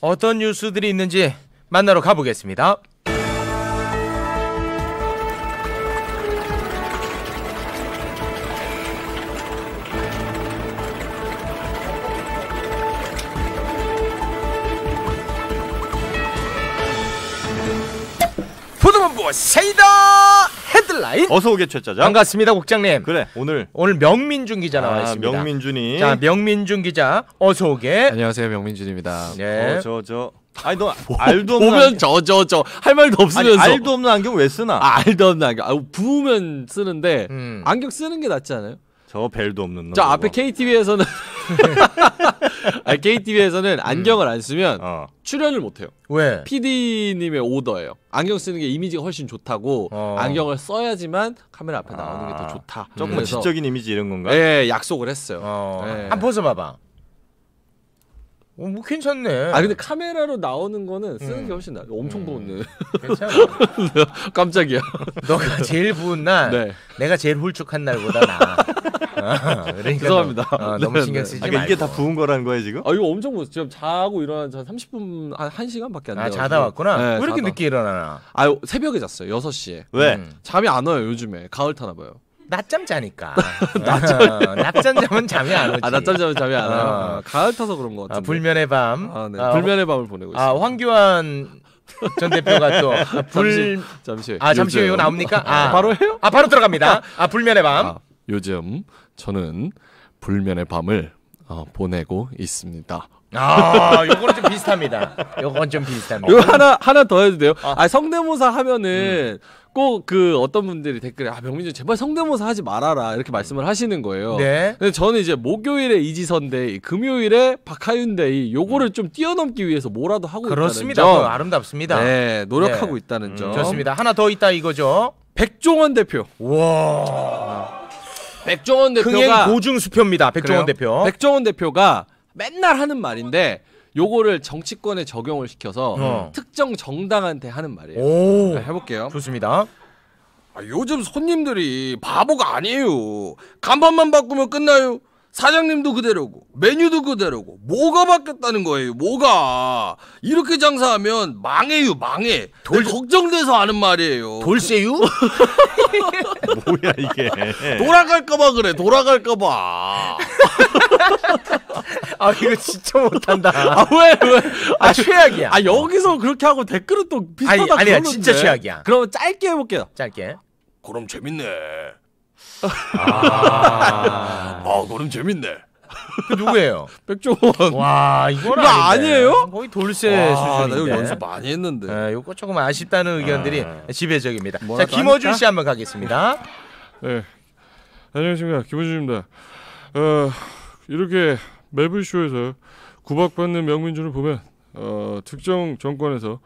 어떤 뉴스들이 있는지 만나러 가보겠습니다. 보도본부 세이다! 라인 어서 오게 최짜자 반갑습니다 국장님 그래 오늘 오늘 명민준 기자 아, 나와 있습니다 명민준이 자 명민준 기자 어서 오게 안녕하세요 명민준입니다 네. 저저 어, 저. 아니 너 뭐 알도 없는 보면 저저저할 말도 없으면서 아니, 알도 없는 안경 왜 쓰나 아, 알도 없는 안경 아, 부으면 쓰는데 음. 안경 쓰는 게 낫지 않아요? 저 벨도 없는 저 앞에 KTV에서는 아 KTV에서는 음. 안경을 안 쓰면 어. 출연을 못 해요. 왜? PD님의 오더예요. 안경 쓰는 게 이미지가 훨씬 좋다고 어. 안경을 써야지만 카메라 앞에 나오는 게더 아. 좋다. 조금 음. 지적인 이미지 이런 건가? 예, 약속을 했어요. 어. 예. 한번 벗어봐봐. 어, 뭐 괜찮네. 아 근데 카메라로 나오는 거는 쓰는 게 음. 훨씬 나. 엄청 음. 부었네. 괜찮아. 깜짝이야. 너가 제일 부은 날, 네. 내가 제일 홀쭉한 날보다 나. 아, 그러니까 죄송합니다. 너, 어, 네, 너무 네. 신경 쓰지 네. 아, 그러니까 이게 다 부은 거라는 거예요 지금? 아 이거 엄청 부었어. 지금 자고 일어난 한 30분 한 1시간밖에 안 돼요. 아 자다 왔구나. 네, 왜 이렇게 자다. 늦게 일어나나? 아 새벽에 잤어요. 6시에. 왜? 음. 잠이 안 와요 요즘에. 가을 타나 봐요. 낮잠 자니까. 낮잠. 어, 낮잠 자면 잠이 안 오지. 아, 낮잠 자면 잠이 안 와요. 어. 가을 타서 그런 것 아, 같아요. 불면의 밤. 아, 네. 아, 어. 불면의 밤을 보내고 있어요. 아, 황교안 전 대표가 또 불... 잠시, 잠시 아, 잠시 후요 나옵니까? 아, 바로 해요? 아, 바로 들어갑니다. 아, 불면의 밤. 아, 요즘 저는 불면의 밤을 어, 보내고 있습니다. 아, 요거는 좀 비슷합니다. 요건 좀 비슷합니다. 요 하나 하나 더 해도 돼요? 아, 아 성대모사 하면은 음. 꼭그 어떤 분들이 댓글에 아병민준 제발 성대모사 하지 말아라 이렇게 말씀을 하시는 거예요. 네. 근데 저는 이제 목요일에 이지선데이, 금요일에 박하윤데이 요거를 좀 뛰어넘기 위해서 뭐라도 하고 그렇습니다. 있다는 점. 아름답습니다. 네, 노력하고 네. 있다는 음, 점. 좋습니다. 하나 더 있다 이거죠. 백종원 대표. 와. 백종원 대표가 흥행 고중 수표입니다. 백종원 그래요? 대표. 백종원 대표가 맨날 하는 말인데 요거를 정치권에 적용을 시켜서 어. 특정 정당한테 하는 말이에요. 오. 네, 해볼게요. 좋습니다. 아, 요즘 손님들이 바보가 아니에요. 간판만 바꾸면 끝나요. 사장님도 그대로고 메뉴도 그대로고 뭐가 바뀌었다는 거예요 뭐가 이렇게 장사하면 망해요 망해 돌 걱정돼서 하는 말이에요 돌쇠유 뭐야 이게 돌아갈까봐 그래 돌아갈까봐 아 이거 진짜 못한다 아 왜 왜아 아, 아, 최악이야 아 여기서 그렇게 하고 댓글은 또 비슷하다 아니, 아니야 진짜 최악이야 그럼 짧게 해볼게요 짧게 그럼 재밌네 아, 아 그럼 재밌네. 그 누구예요? 백종원. 와 이건 아니에요? 거의 돌쇠 수준나 이거 연습 많이 했는데. 아, 네, 요거 조금 아쉽다는 네. 의견들이 아... 지배적입니다. 뭐 자 김어준 씨 한번 가겠습니다. 네, 안녕하십니까 김어준입니다. 어, 이렇게 맵을 쇼에서 구박받는 명민준을 보면 어, 특정 정권에서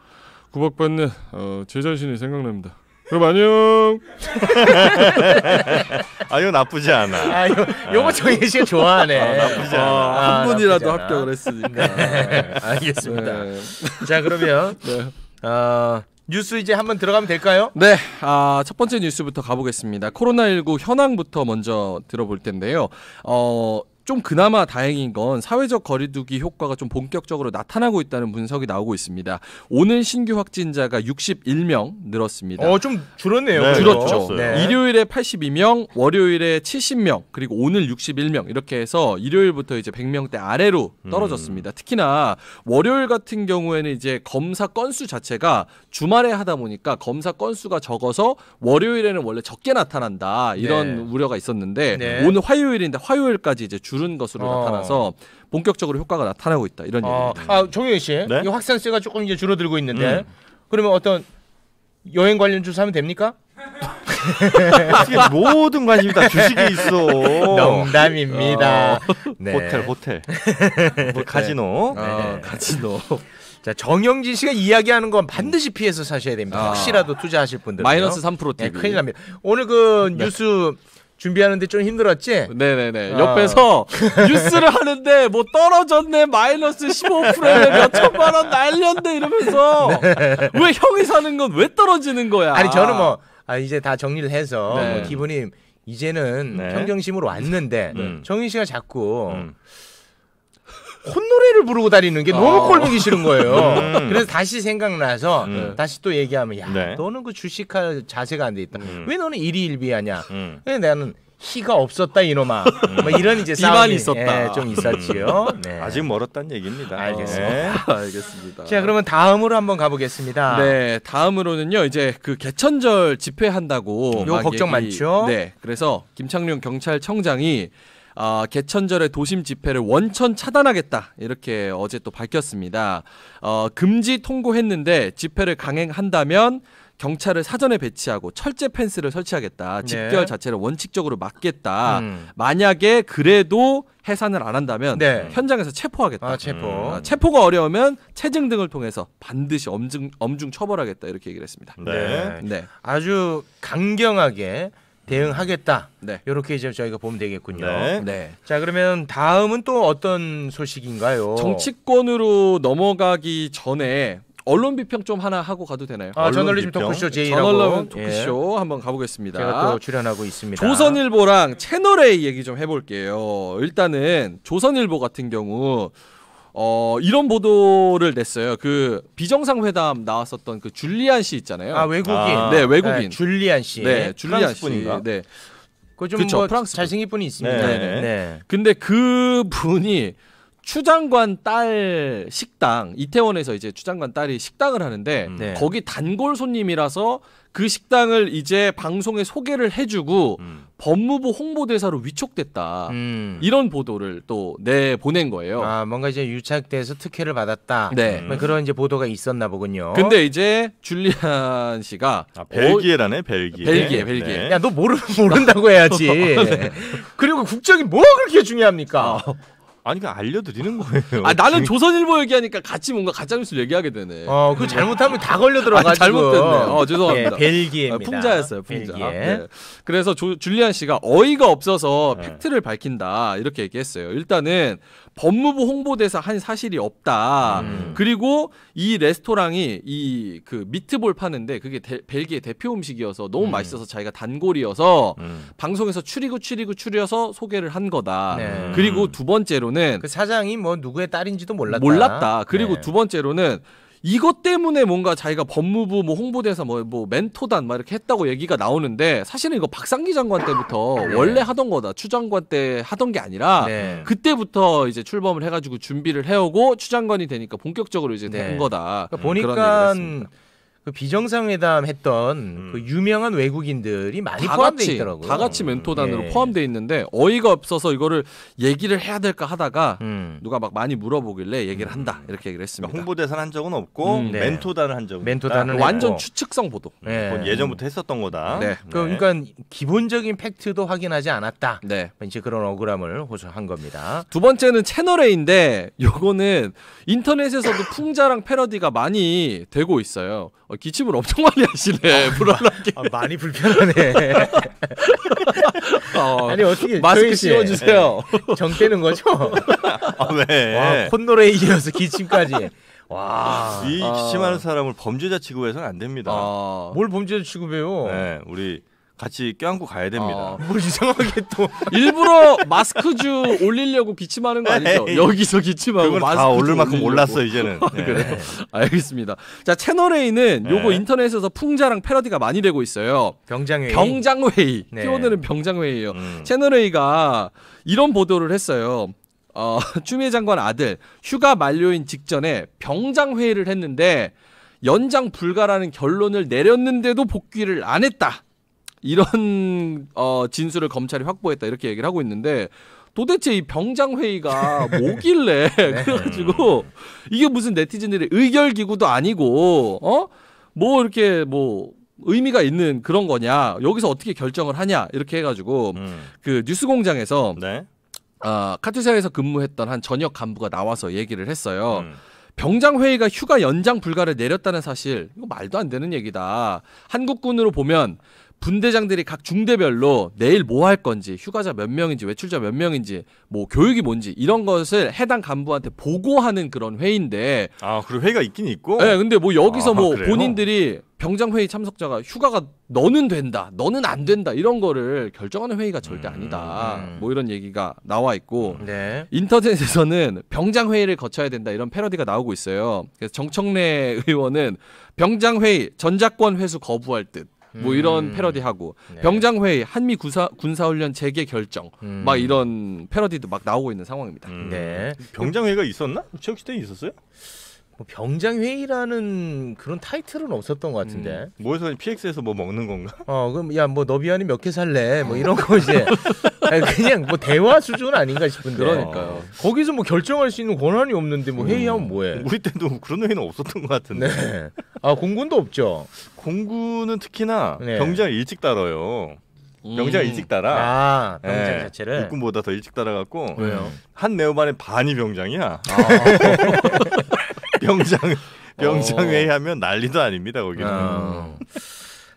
구박받는 어, 제 자신이 생각납니다. 그럼 안녕. 아 이거 나쁘지 않아. 아 요, 요거 아, 정희 씨가 좋아하네. 아, 나쁘지 않아. 어, 아, 한 분이라도 않아. 합격을 했으니까. 네, 알겠습니다. 네. 자 그러면 네. 어, 뉴스 이제 한번 들어가면 될까요? 네. 아, 첫 번째 뉴스부터 가보겠습니다. 코로나19 현황부터 먼저 들어볼 텐데요. 어, 좀 그나마 다행인 건 사회적 거리두기 효과가 좀 본격적으로 나타나고 있다는 분석이 나오고 있습니다. 오늘 신규 확진자가 61명 늘었습니다. 어, 좀 줄었네요. 네, 줄었죠. 네. 네. 일요일에 82명, 월요일에 70명, 그리고 오늘 61명 이렇게 해서 일요일부터 이제 100명대 아래로 음. 떨어졌습니다. 음. 특히나 월요일 같은 경우에는 이제 검사 건수 자체가 주말에 하다 보니까 검사 건수가 적어서 월요일에는 원래 적게 나타난다 이런 네. 우려가 있었는데 네. 오늘 화요일인데 화요일까지 이제 주 줄은 것으로 어. 나타나서 본격적으로 효과가 나타나고 있다 이런 아, 얘기입니다. 아 정효희 씨, 네? 이 확산세가 조금 이제 줄어들고 있는데 음. 그러면 어떤 여행 관련 주사 하면 됩니까? 모든 관심이 다 주식에 있어. 농담입니다. 어, 네. 호텔, 호텔. 뭐, 카지노. 어, 카지노. 자, 정영진 씨가 이야기하는 건 반드시 음. 피해서 사셔야 됩니다. 아. 혹시라도 투자하실 분들. 마이너스 3% 네, 큰일 납니다. 오늘 그 네. 뉴스 준비하는데 좀 힘들었지? 네네네. 어. 옆에서 뉴스를 하는데 뭐 떨어졌네 마이너스 15%에 몇 천만 원 날렸네 이러면서 네. 왜 형이 사는 건 왜 떨어지는 거야? 아니 저는 뭐 아, 이제 다 정리를 해서 뭐 네. 뭐 기분이 이제는 네. 평정심으로 왔는데 음. 정인 씨가 자꾸 음. 콧노래를 부르고 다니는 게 너무 아. 꼴보기 싫은 거예요. 음. 그래서 다시 생각나서 음. 다시 또 얘기하면 야 네. 너는 그 주식할 자세가 안 돼 있다. 음. 왜 너는 일희일비하냐? 음. 왜 나는 희가 없었다 이놈아. 음. 뭐 이런 이제 싸움이 있었다. 예, 좀 있었지요. 음. 네. 아직 멀었다는 얘기입니다. 알겠습니다. 네. 알겠습니다. 자 그러면 다음으로 한번 가보겠습니다. 네, 다음으로는요 이제 그 개천절 집회한다고. 요 걱정 얘기, 많죠. 네, 그래서 김창룡 경찰청장이 어, 개천절의 도심 집회를 원천 차단하겠다 이렇게 어제 또 밝혔습니다. 어, 금지 통고했는데 집회를 강행한다면 경찰을 사전에 배치하고 철제 펜스를 설치하겠다. 네. 집결 네. 자체를 원칙적으로 막겠다. 음. 만약에 그래도 해산을 안 한다면 네. 현장에서 체포하겠다. 아, 체포. 음. 아, 체포가 어려우면 체증 등을 통해서 반드시 엄중, 엄중 처벌하겠다 이렇게 얘기를 했습니다. 네. 네. 네. 아주 강경하게 대응하겠다. 네. 이렇게 이제 저희가 보면 되겠군요. 네. 네. 자 그러면 다음은 또 어떤 소식인가요? 정치권으로 넘어가기 전에 언론 비평 좀 하나 하고 가도 되나요? 아, 저널리즘 비평? 토크쇼 네, J라고. 저널리즘 예. 토크쇼 예. 한번 가보겠습니다. 제가 또 출연하고 있습니다. 조선일보랑 채널A 얘기 좀 해볼게요. 일단은 조선일보 같은 경우 어 이런 보도를 냈어요. 그 비정상 회담 나왔었던 그 줄리안 씨 있잖아요. 아 외국인. 아. 네 외국인. 네, 줄리안 씨. 네 줄리안 씨. 분인가? 네. 그좀 뭐 잘생긴 분이 있습니다. 네. 네. 근데 그 분이 추장관 딸 식당 이태원에서 이제 추장관 딸이 식당을 하는데 음. 네. 거기 단골 손님이라서 그 식당을 이제 방송에 소개를 해주고 음. 법무부 홍보대사로 위촉됐다 음. 이런 보도를 또 내보낸 거예요. 아 뭔가 이제 유착돼서 특혜를 받았다. 네 음. 뭐 그런 이제 보도가 있었나 보군요. 근데 이제 줄리안 씨가 아, 벨기에라네 벨기에. 어, 벨기에 벨기에. 네. 야너 모르 모른다고 해야지. 네. 그리고 국적이 뭐가 그렇게 중요합니까? 어. 아니 그냥 알려드리는 거예요. 아 나는 조선일보 얘기하니까 같이 뭔가 가짜뉴스 얘기하게 되네. 어, 그 잘못하면 다 걸려 들어가지고. 잘못됐네. 어, 죄송합니다. 예, 벨기에입니다. 아, 풍자였어요, 풍자. 벨기에. 아, 네. 그래서 조, 줄리안 씨가 어이가 없어서 네. 팩트를 밝힌다 이렇게 얘기했어요. 일단은 법무부 홍보대사 한 사실이 없다. 음. 그리고 이 레스토랑이 이 그 미트볼 파는데 그게 데, 벨기에 대표 음식이어서 너무 음. 맛있어서 자기가 단골이어서 음. 방송에서 추리고 추리고 추려서 소개를 한 거다. 네. 그리고 음. 두 번째로는 그 사장이 뭐 누구의 딸인지도 몰랐다. 몰랐다. 그리고 네. 두 번째로는 이것 때문에 뭔가 자기가 법무부 뭐 홍보대사 뭐, 뭐 멘토단 막 이렇게 했다고 얘기가 나오는데 사실은 이거 박상기 장관 때부터 네. 원래 하던 거다. 추 장관 때 하던 게 아니라 네. 그때부터 이제 출범을 해가지고 준비를 해오고 추 장관이 되니까 본격적으로 이제 된 네. 거다. 그러니까 보니까 그 비정상회담 했던 음. 그 유명한 외국인들이 많이 포함되어 있더라고요. 다 같이 멘토단으로 예. 포함되어 있는데 어이가 없어서 이거를 얘기를 해야 될까 하다가 음. 누가 막 많이 물어보길래 얘기를 음. 한다 이렇게 얘기를 했습니다. 그러니까 홍보대사한 적은 없고 음, 네. 멘토단을 한 적은 멘토단을 네, 완전 어. 추측성 보도. 예. 예전부터 했었던 거다. 네. 그 네. 그러니까 기본적인 팩트도 확인하지 않았다. 네. 이제 그런 억울함을 호소한 겁니다. 두 번째는 채널A인데 요거는 인터넷에서도 풍자랑 패러디가 많이 되고 있어요. 어, 기침을 엄청 많이 하시네. 아, 불안하게. 아, 많이 불편하네. 어, 아니 어떻게 마스크 씌워주세요. 네. 정 빼는 거죠? 아, 왜? 네. 와, 콧노래 이어서 기침까지. 와. 아. 이 기침하는 사람을 범죄자 취급해서는 안 됩니다. 아. 뭘 범죄자 취급해요? 네, 우리 같이 껴안고 가야 됩니다. 어. 뭘 이상하게 또 일부러 마스크주 올리려고 기침하는 거 아, 아니죠? 여기서 기침하고 마스크 다 올릴 만큼 올랐어 이제는. 네. 그래 알겠습니다. 자 채널 A는 네. 요거 인터넷에서 풍자랑 패러디가 많이 되고 있어요. 병장회의. 병장회의. 네. 키워드는 병장회의예요. 음. 채널 A가 이런 보도를 했어요. 어, 추미애 장관 아들 휴가 만료인 직전에 병장회의를 했는데 연장 불가라는 결론을 내렸는데도 복귀를 안 했다. 이런 어, 진술을 검찰이 확보했다 이렇게 얘기를 하고 있는데 도대체 이 병장 회의가 뭐길래 네. 그래가지고 이게 무슨 네티즌들의 의결 기구도 아니고 어 뭐 이렇게 뭐 의미가 있는 그런 거냐 여기서 어떻게 결정을 하냐 이렇게 해가지고 음. 그 뉴스공장에서 네? 어, 아, 카투사에서 근무했던 한 전역 간부가 나와서 얘기를 했어요. 음. 병장 회의가 휴가 연장 불가를 내렸다는 사실 이거 말도 안 되는 얘기다. 한국군으로 보면 분대장들이 각 중대별로 내일 뭐 할 건지 휴가자 몇 명인지 외출자 몇 명인지 뭐 교육이 뭔지 이런 것을 해당 간부한테 보고하는 그런 회의인데 아 그리고 회의가 있긴 있고 예 네, 근데 뭐 여기서 아, 뭐 그래요? 본인들이 병장 회의 참석자가 휴가가 너는 된다 너는 안 된다 이런 거를 결정하는 회의가 절대 음, 아니다 음. 뭐 이런 얘기가 나와 있고 네. 인터넷에서는 병장 회의를 거쳐야 된다 이런 패러디가 나오고 있어요 그래서 정청래 의원은 병장 회의 전작권 회수 거부할 듯뭐 음. 이런 패러디하고 네. 병장 회의 한미 군사 군사 훈련 재개 결정 음. 막 이런 패러디도 막 나오고 있는 상황입니다. 음. 네. 병장 회의가 있었나? 체육시대에 있었어요? 뭐 병장 회의라는 그런 타이틀은 없었던 것 같은데. 음, 모여서 PX에서 뭐 먹는 건가? 어, 그럼 야뭐 너비안이 몇 개 살래? 뭐 이런 거 이제 그냥 뭐 대화 수준 아닌가 싶은데. 그러니까요. 거기서 뭐 결정할 수 있는 권한이 없는데 뭐 음. 회의하면 뭐해? 우리 때도 그런 회의는 없었던 것 같은데. 네. 아 공군도 없죠. 공군은 특히나 네. 병장 일찍 따러요. 병장 음. 일찍 따라. 아, 네. 병장 예, 자체를 육군보다 더 일찍 따라갔고 왜요? 한 네오반의 반이 병장이야. 아. 병장 병장 회하면 어. 난리도 아닙니다 거기는. 어.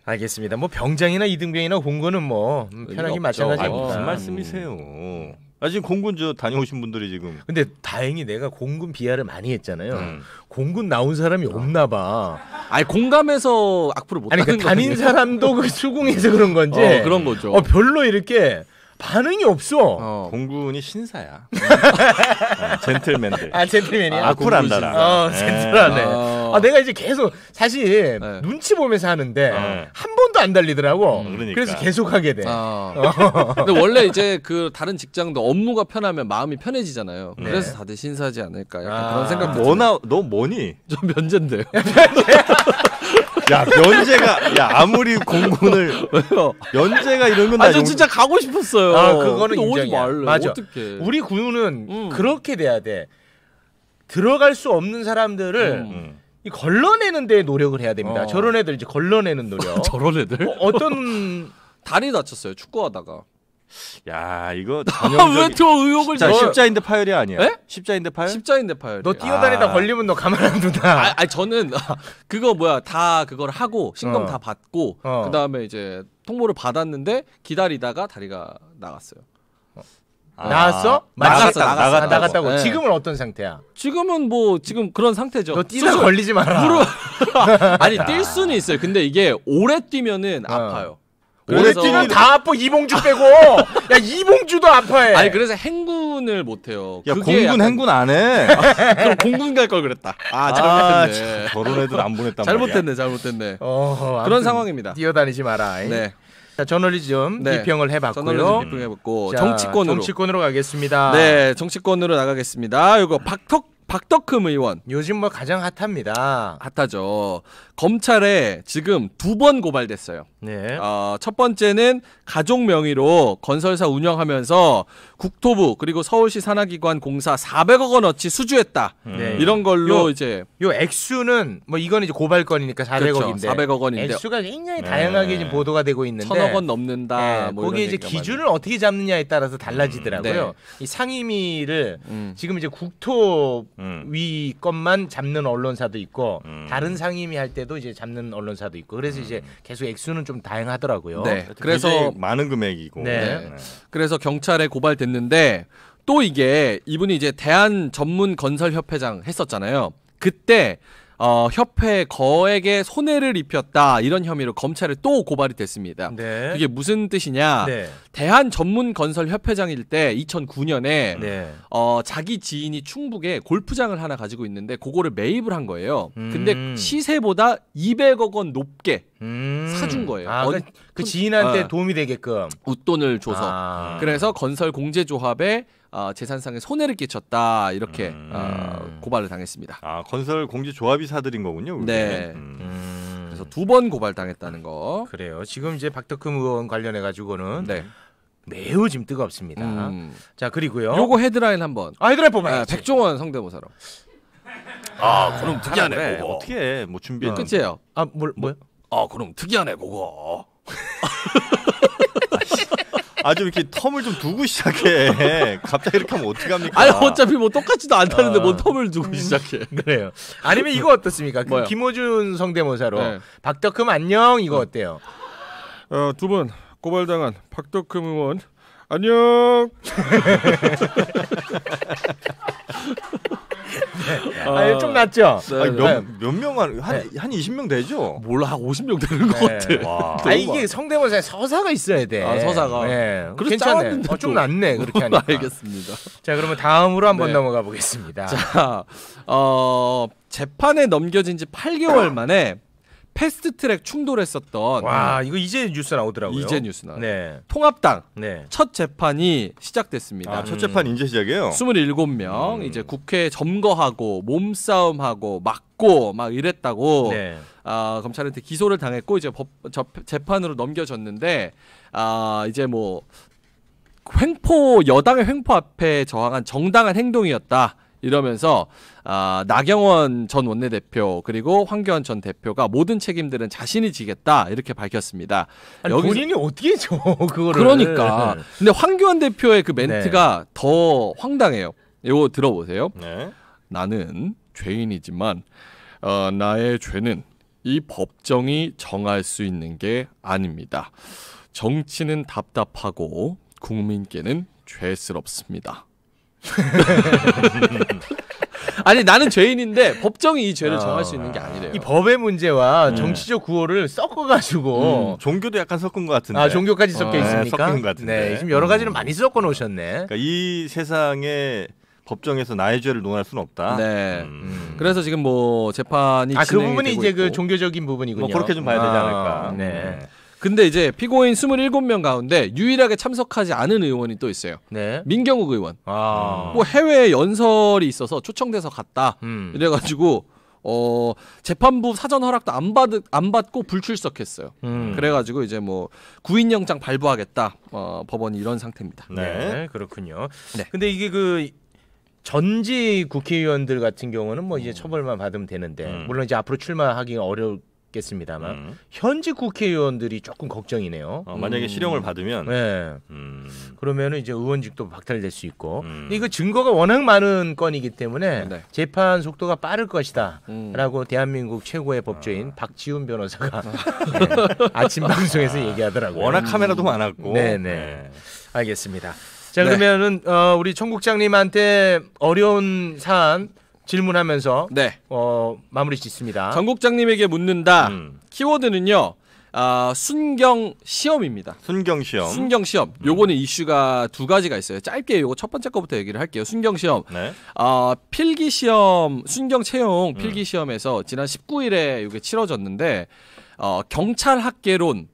알겠습니다. 뭐 병장이나 이등병이나 공군은 뭐 음, 편하게 마찬가지입니다. 무슨 음. 말씀이세요? 아 지금 공군 저 다녀오신 분들이 지금. 근데 다행히 내가 공군 비하를 많이 했잖아요. 음. 공군 나온 사람이 없나 봐. 아니 공감해서 악플을 못 아니, 그 다닌 사람도 그 출공해서 그런 건지. 어, 그런 거죠. 어 별로 이렇게 반응이 없어. 어. 어. 공군이 신사야. 어, 젠틀맨들. 아 젠틀맨이야. 아쿠란다라. 어, 젠틀하네. 어. 아 내가 이제 계속 사실 네. 눈치 보면서 하는데 어. 한 번도 안 달리더라고. 음, 그러니까. 그래서 계속 하게 돼. 어. 어. 근데 원래 이제 그 다른 직장도 업무가 편하면 마음이 편해지잖아요. 네. 그래서 다들 신사지 않을까 약간 아. 그런 생각. 뭐나 너 뭐니? 좀 면제인데요. 야 면제가 야 아무리 공군을 왜요? 면제가 이런 건나 아저 진짜 가고 싶었어요. 아 그거는 인정이야. 맞아. 어떡해. 우리 군은 음. 그렇게 돼야 돼. 들어갈 수 없는 사람들을 음. 음. 이 걸러내는 데 노력을 해야 됩니다. 어. 저런 애들 이제 걸러내는 노력. 저런 애들? 어, 떤 다리 다쳤어요. 축구하다가. 야 이거 왜또 의혹을 자 십자인대 파열이 아니야? 에? 십자인대 파열? 십자인대 파열. 너 뛰어다니다 아. 걸리면 너 가만 안 둔다. 아, 아, 아니 저는 그거 뭐야 다 그걸 하고 신검 어. 다 받고 어. 그 다음에 이제 통보를 받았는데 기다리다가 다리가 나갔어요. 어. 아. 나왔어? 나갔어, 나갔어, 나갔다, 고 네. 지금은 어떤 상태야? 지금은 뭐 지금 그런 상태죠. 너 뛰다 수술, 걸리지 마라. 무 아니 뛸 수는 있어요. 근데 이게 오래 뛰면은 어. 아파요. 올해 뛰는 다 아파 이봉주 빼고 야 이봉주도 아파해. 아니 그래서 행군을 못 해요. 야 공군 약간... 행군 안 해. 그럼 공군 갈 걸 그랬다. 아 잘못했네. 아, 저런 아, 애들 네. 안 보냈단 잘못했네, 잘못했네 어, 그런 상황입니다. 뛰어다니지 마라. 이. 네. 자, 저널리즘 네. 비평을 해봤고요. 비평해봤고 정치권으로 정치권으로 가겠습니다. 네, 정치권으로 나가겠습니다. 이거 박턱 박덕흠 의원. 요즘 뭐 가장 핫합니다. 핫하죠. 검찰에 지금 두 번 고발됐어요. 네. 어, 첫 번째는 가족 명의로 건설사 운영하면서 국토부 그리고 서울시 산하기관 공사 400억 원어치 수주했다. 음. 네. 이런 걸로 요, 이제 요 액수는 뭐 이건 이제 고발건이니까 400억인데 그렇죠. 400억 원인데 액수가 굉장히 네. 다양하게 네. 지금 보도가 되고 있는데 천억 원 넘는다. 네. 뭐 거기 이제 기준을 많아 어떻게 잡느냐에 따라서 달라지더라고요. 음, 네. 이 상임위를 음. 지금 이제 국토 음. 위 것만 잡는 언론사도 있고 음. 다른 상임위 할 때도 이제 잡는 언론사도 있고 그래서 이제 음. 계속 액수는 좀 다양하더라고요. 네. 그래서 많은 금액이고. 네. 네. 네. 그래서 경찰에 고발됐는데 또 이게 이분이 이제 대한 전문 건설 협회장 했었잖아요. 그때 어, 협회 거액의 손해를 입혔다 이런 혐의로 검찰에 또 고발이 됐습니다. 네. 그게 무슨 뜻이냐? 네. 대한 전문 건설 협회장일 때 2009년에 네. 어, 자기 지인이 충북에 골프장을 하나 가지고 있는데 그거를 매입을 한 거예요. 음. 근데 시세보다 200억 원 높게 음. 사준 거예요. 아, 그러니까 그 지인한테 네. 도움이 되게끔 웃돈을 줘서 아. 그래서 건설 공제 조합에 어, 재산상의 손해를 끼쳤다 이렇게 음. 어, 고발을 당했습니다. 아 건설 공제 조합이 사들인 거군요. 우리. 네. 음. 음. 그래서 두 번 고발당했다는 거. 그래요. 지금 이제 박덕흠 의원 관련해 가지고는 네. 매우 지금 뜨겁습니다. 음. 자 그리고요. 요거 헤드라인 한번. 아 헤드라인 뽑아. 네, 백종원 성대모사로. 아, 그럼 특이하네 그거 어떻게 해? 뭐 준비해? 네, 끝이에요. 아, 뭘 뭐요? 뭐, 아, 그럼 특이하네 그거. 아주 이렇게 텀을 좀 두고 시작해. 갑자기 이렇게 하면 어떻게합니까 아니, 어차피 뭐 똑같지도 않다는데 뭐 아. 텀을 두고 시작해. 그래요. 아니면 이거 어떻습니까? 그 김호준 성대모사로 네. 박덕흠 안녕 이거 어. 어때요? 어, 두분 고발당한 박덕흠 의원 안녕. 아, 좀 낫죠? 아, 네. 아니, 몇, 네. 몇 명, 네. 한, 한, 한 20명 되죠? 몰라, 한 50명 되는 것 같아. 아, 이게 성대모사에 서사가 있어야 돼. 아, 서사가. 네. 괜찮네. 어, 좀 낫네, 그렇게 하니까. 알겠습니다. 자, 그러면 다음으로 한번 네. 넘어가 보겠습니다. 자, 어, 재판에 넘겨진 지 8개월 만에 패스트트랙 충돌했었던 와 이거 이제 뉴스 나오더라고요. 이제 뉴스 나. 네. 통합당 네. 첫 재판이 시작됐습니다. 아, 첫 재판 이제 시작이에요. 27명 음. 이제 국회 점거하고 몸싸움하고 막고막 이랬다고 네. 아, 검찰한테 기소를 당했고 이제 법 저, 재판으로 넘겨졌는데 아 이제 뭐 횡포 여당의 횡포 앞에 저항한 정당한 행동이었다. 이러면서 아, 나경원 전 원내대표 그리고 황교안 전 대표가 모든 책임들은 자신이 지겠다 이렇게 밝혔습니다. 아니, 여기서... 본인이 어떻게 줘 그거를? 그러니까. 네. 근데 황교안 대표의 그 멘트가 네. 더 황당해요. 이거 들어보세요. 네. 나는 죄인이지만 어, 나의 죄는 이 법정이 정할 수 있는 게 아닙니다. 정치는 답답하고 국민께는 죄스럽습니다. 아니 나는 죄인인데 법정이 이 죄를 어. 정할 수 있는 게 아니래요. 이 법의 문제와 음. 정치적 구호를 섞어가지고 음, 종교도 약간 섞은 것 같은데. 아 종교까지 어, 섞여 어, 있습니까? 섞은 것 같은데. 네, 지금 여러 가지를 음. 많이 섞어 놓으셨네. 그러니까 이 세상에 법정에서 나의 죄를 논할 수는 없다. 네. 음. 그래서 지금 뭐 재판이 아그 부분이 이제 그 있고. 그 종교적인 부분이군요. 뭐 그렇게 좀 봐야 되지 아, 않을까. 아, 네. 네. 근데 이제 피고인 27명 가운데 유일하게 참석하지 않은 의원이 또 있어요. 네. 민경욱 의원. 아. 뭐 해외 연설이 있어서 초청돼서 갔다. 음. 이래가지고 어 재판부 사전 허락도 안 받 안 받고 불출석했어요. 음. 그래가지고 이제 뭐 구인 영장 발부하겠다. 어 법원이 이런 상태입니다. 네, 네 그렇군요. 네. 근데 이게 그 전직 국회의원들 같은 경우는 뭐 이제 음. 처벌만 받으면 되는데 음. 물론 이제 앞으로 출마하기 어려울 겠습니다만 음. 현직 국회의원들이 조금 걱정이네요. 어, 만약에 음. 실형을 받으면, 네. 음. 그러면 이제 의원직도 박탈될 수 있고 음. 이거 증거가 워낙 많은 건이기 때문에 네. 재판 속도가 빠를 것이다라고 음. 대한민국 최고의 법조인 아. 박지훈 변호사가 아. 네. 아침 아. 방송에서 아. 얘기하더라고요. 워낙 카메라도 음. 많았고, 네네 네. 네. 알겠습니다. 자 네. 그러면은 어, 우리 청국장님한테 어려운 사안 질문하면서 네. 어, 마무리 짓습니다. 전국장님에게 묻는다. 음. 키워드는요. 아, 순경 시험입니다. 순경 시험. 순경 시험. 음. 요거는 이슈가 두 가지가 있어요. 짧게 요거 첫 번째 거부터 얘기를 할게요. 순경 시험. 네. 아, 필기 시험, 순경 채용 음. 필기 음. 시험에서 지난 19일에 요게 치러졌는데 어, 경찰 학계론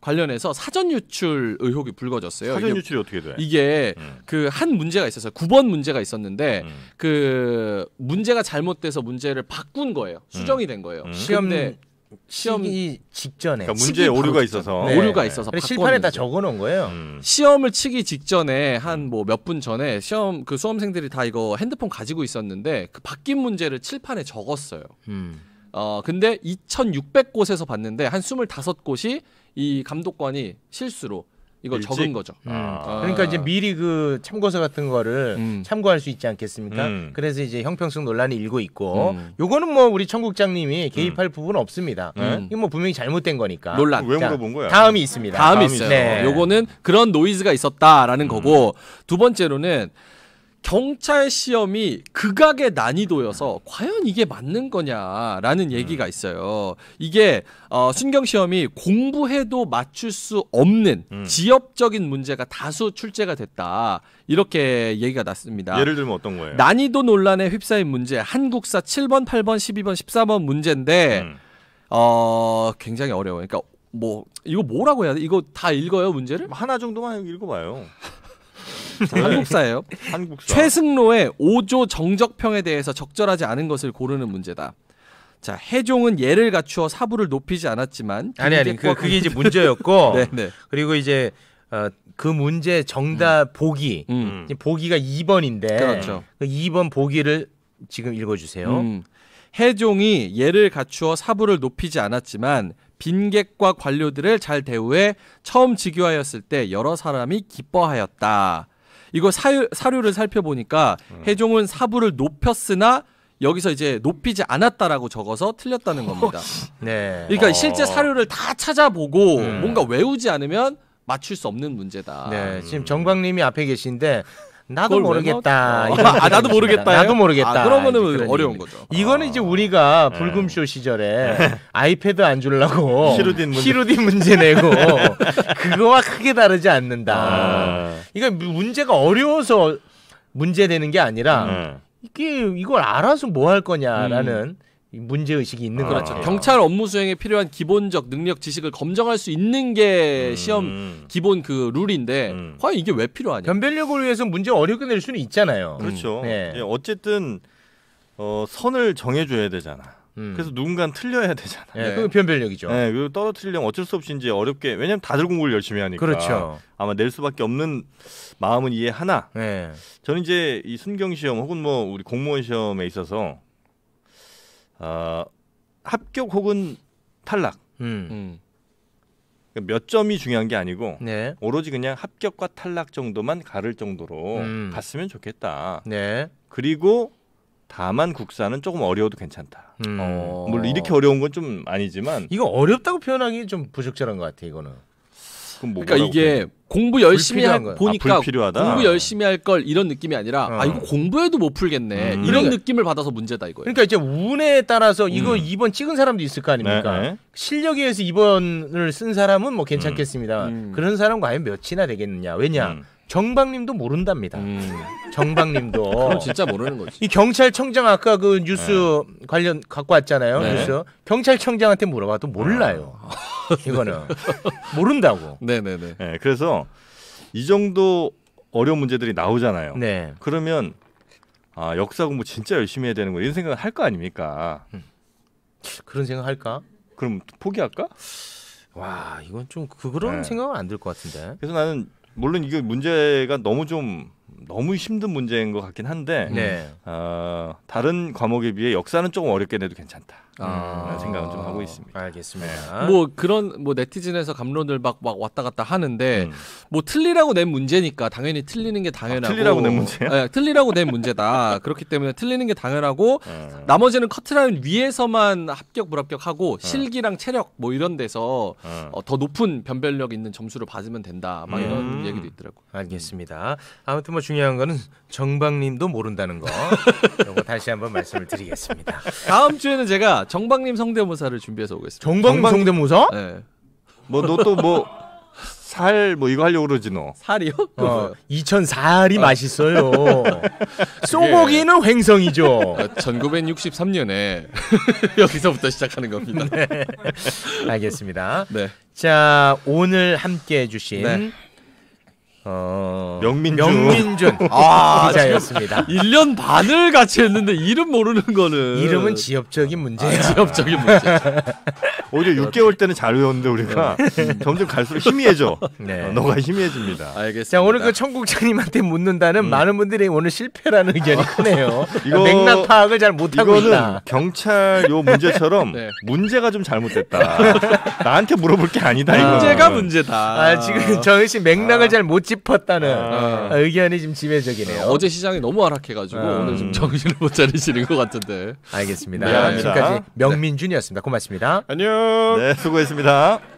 관련해서 사전 유출 의혹이 불거졌어요. 사전 유출이 어떻게 돼? 이게 음. 그한 문제가 있어서 9번 문제가 있었는데 음. 그 문제가 잘못돼서 문제를 바꾼 거예요. 수정이 음. 된 거예요. 음. 시험 때 시험이 직전에 그러니까 문제 오류가 있어서 네. 오류가 있어서 네. 그러니까 실판에다 적어놓은 거예요. 음. 시험을 치기 직전에 한 뭐 몇 분 전에 시험 그 수험생들이 다 이거 핸드폰 가지고 있었는데 그 바뀐 문제를 칠판에 적었어요. 음. 어 근데 2,600곳에서 봤는데 한 25곳이 이 감독관이 실수로 이거 일찍? 적은 거죠. 음. 아. 아. 그러니까 이제 미리 그 참고서 같은 거를 음. 참고할 수 있지 않겠습니까? 음. 그래서 이제 형평성 논란이 일고 있고 음. 요거는 뭐 우리 청국장님이 음. 개입할 부분은 없습니다. 네. 음. 이거 뭐 분명히 잘못된 거니까. 논란. 왜 물어본 거야? 다음이 있습니다. 다음이, 다음 있어요. 네. 요거는 그런 노이즈가 있었다라는 거고 두 번째로는 경찰 시험이 극악의 난이도여서 음. 과연 이게 맞는 거냐라는 음. 얘기가 있어요. 이게 어, 순경 시험이 공부해도 맞출 수 없는 음. 지역적인 문제가 다수 출제가 됐다. 이렇게 얘기가 났습니다. 예를 들면 어떤 거예요? 난이도 논란에 휩싸인 문제 한국사 7번, 8번, 12번, 13번 문제인데 음. 어, 굉장히 어려워요. 그러니까 뭐 이거 뭐라고 해야 돼? 이거 다 읽어요 문제를? 하나 정도만 읽어봐요. 네. 한국사예요. 한국사. 최승로의 5조 정적평에 대해서 적절하지 않은 것을 고르는 문제다. 자 해종은 예를 갖추어 사부를 높이지 않았지만 아니 아니 그, 그게 이제 그 문제였고 네, 네. 그리고 이제 어, 그 문제 정답 음. 보기 음. 보기가 2번인데 그렇죠. 그 2번 보기를 지금 읽어주세요. 음. 해종이 예를 갖추어 사부를 높이지 않았지만 빈객과 관료들을 잘 대우해 처음 즉위하였을 때 여러 사람이 기뻐하였다. 이거 사유, 사료를 살펴보니까 음. 해종은 사부를 높였으나 여기서 이제 높이지 않았다라고 적어서 틀렸다는 겁니다. 네. 그러니까 어. 실제 사료를 다 찾아보고 음. 뭔가 외우지 않으면 맞출 수 없는 문제다. 네, 지금 음. 정광님이 앞에 계신데 나도 모르겠다. 아, 아, 나도 모르겠다. 나도 모르겠다. 아, 그러면은 어려운 거죠. 이거는 아. 이제 우리가 네. 불금쇼 시절에 네. 아이패드 안 주려고 시루딘 문제, 문제 내고 그거와 크게 다르지 않는다. 아. 이거 문제가 어려워서 문제 되는 게 아니라 네. 이게 이걸 알아서 뭐 할 거냐라는 음. 문제 의식이 있는 아, 거죠. 그렇죠. 경찰 업무 수행에 필요한 기본적 능력 지식을 검정할 수 있는 게 음. 시험 기본 그 룰인데 음. 과연 이게 왜 필요하냐? 변별력을 위해서 문제 어렵게 낼 수는 있잖아요. 음. 그렇죠. 음. 네. 예, 어쨌든 어, 선을 정해줘야 되잖아. 음. 그래서 누군가는 틀려야 되잖아. 예, 그 변별력이죠. 예, 그리고 떨어뜨리려면 어쩔 수 없이 이제 어렵게 왜냐면 다들 공부를 열심히 하니까. 그렇죠. 아마 낼 수밖에 없는 마음은 이해하나. 예. 저는 이제 이 순경 시험 혹은 뭐 우리 공무원 시험에 있어서 어, 합격 혹은 탈락. 음. 음. 그러니까 몇 점이 중요한 게 아니고 네. 오로지 그냥 합격과 탈락 정도만 가를 정도로 음. 갔으면 좋겠다. 네. 그리고 다만 국사는 조금 어려워도 괜찮다. 음. 어. 물론 이렇게 어려운 건 좀 아니지만 이거 어렵다고 표현하기 좀 부적절한 것 같아 이거는. 뭐 그러니까 이게 그래? 아, 공부 열심히 할, 거야. 보니까 아, 공부 열심히 할 걸 이런 느낌이 아니라 아, 어. 아 이거 공부해도 못 풀겠네 음. 이런 그러니까 느낌을 받아서 문제다 이거예요. 그러니까 이제 운에 따라서 이거 음. 2번 찍은 사람도 있을 거 아닙니까? 네, 네. 실력에 의해서 2번을 쓴 사람은 뭐 괜찮겠습니다. 음. 음. 그런 사람 과연 몇이나 되겠느냐? 왜냐? 음. 정박님도 모른답니다. 음. 정박님도 진짜 모르는 거지. 이 경찰청장 아까 그 뉴스 네. 관련 갖고 왔잖아요. 네. 뉴스 경찰청장한테 물어봐도 몰라요. 아. 이거는 모른다고. 네네네. 네, 그래서 이 정도 어려운 문제들이 나오잖아요. 네. 그러면 아 역사 공부 진짜 열심히 해야 되는 거 이런 생각을 할 거 아닙니까? 음. 그런 생각 할까? 그럼 포기할까? 와 이건 좀 그, 그런 네. 생각은 안 들 것 같은데. 그래서 나는 물론 이게 문제가 너무 좀 너무 힘든 문제인 것 같긴 한데 네. 어, 다른 과목에 비해 역사는 조금 어렵게 내도 괜찮다. 아... 생각은 좀 하고 있습니다. 알겠습니다. 네. 뭐 그런 뭐 네티즌에서 감론을 막, 막 왔다 갔다 하는데 음. 뭐 틀리라고 낸 문제니까 당연히 틀리는 게 당연하고 아, 틀리라고 낸 문제야? 네, 틀리라고 낸 문제다. 그렇기 때문에 틀리는 게 당연하고 음. 나머지는 커트라인 위에서만 합격 불합격하고 음. 실기랑 체력 뭐 이런 데서 어, 더 높은 변별력 있는 점수를 받으면 된다. 막 이런 음. 얘기도 있더라고. 알겠습니다. 아무튼 뭐 중요한 거는 정박님도 모른다는 거. 요거 다시 한번 말씀을 드리겠습니다. 다음 주에는 제가 정박님 성대모사를 준비해서 오겠습니다. 정방 정방- 성대모사? 네. 뭐너 또 뭐살뭐 뭐, 뭐 이거 하려고 그러지 너. 살이요? 어, 2004알이 어. 아. 맛있어요. 소고기는 횡성이죠. 1963년에 아, 여기서부터 시작하는 겁니다. 네. 알겠습니다. 네. 자, 오늘 함께 해주신 네. 어... 명민준. 명민준. 아, 기자였습니다. 1년 반을 같이 했는데 이름 모르는 거는 이름은 지엽적인 문제야. 아, 지엽적인 문제. 오히려 6개월 때는 잘 외웠는데 우리가 네. 점점 갈수록 희미해져. 네. 어, 너가 희미해집니다. 알겠습니다. 자, 오늘 그 청국장님한테 묻는다는 음. 많은 분들이 오늘 실패라는 의견이 어. 크네요. 그러니까 이거, 맥락 파악을 잘 못하고 이거는 있다. 경찰 요 문제처럼 네. 문제가 좀 잘못됐다. 나한테 물어볼 게 아니다. 문제가 이건. 문제다. 아, 지금 정희 씨 맥락을 아. 잘못 짚. 싶었다는 아. 어, 의견이 지금 지배적이네요. 어, 제 시장이 너무 하락해가지고 음. 오늘 좀 정신을 못 차리시는 것 같은데. 알겠습니다. 미안합니다. 지금까지 네. 명민준이었습니다. 고맙습니다. 안녕. 네, 수고했습니다.